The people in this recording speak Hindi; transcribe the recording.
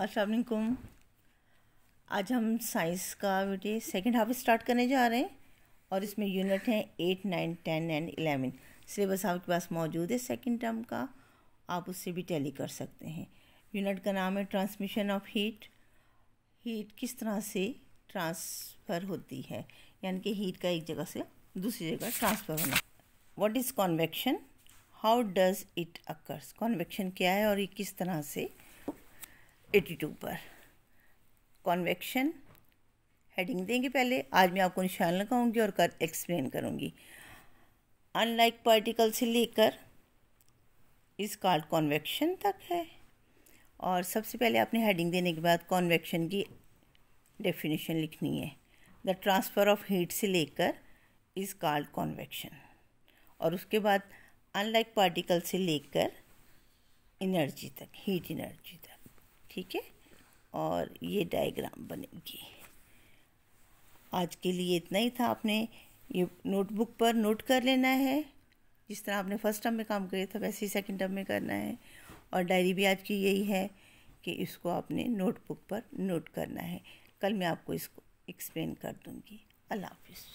असलकुम आज हम साइंस का बेटे सेकेंड हाफ स्टार्ट करने जा रहे हैं और इसमें यूनिट हैं eight nine ten and eleven syllabus आपके पास मौजूद है सेकेंड टर्म का आप उससे भी टैली कर सकते हैं यूनिट का नाम है ट्रांसमिशन ऑफ हीट हीट किस तरह से ट्रांसफ़र होती है यानी कि हीट का एक जगह से दूसरी जगह ट्रांसफ़र होना what is convection how does it occurs convection क्या है और ये किस तरह से 82 पर कॉन्वेक्शन हेडिंग देंगे पहले आज मैं आपको निशान लगाऊंगी और कर एक्सप्लेन करूंगी अनलाइक पार्टिकल से लेकर इस कार्ड कॉन्वेक्शन तक है और सबसे पहले आपने हेडिंग देने के बाद कॉन्वेक्शन की डेफिनेशन लिखनी है द ट्रांसफ़र ऑफ हीट से लेकर इज कार्ड कॉन्वेक्शन और उसके बाद अनलाइक पार्टिकल से लेकर इनर्जी तक हीट इनर्जी तक ठीक है और ये डायग्राम बनेगी आज के लिए इतना ही था आपने ये नोटबुक पर नोट कर लेना है जिस तरह आपने फर्स्ट टर्म में काम किया था वैसे ही सेकेंड टर्म में करना है और डायरी भी आज की यही है कि इसको आपने नोटबुक पर नोट करना है कल मैं आपको इसको एक्सप्लेन कर दूँगी अल्लाह हाफिज़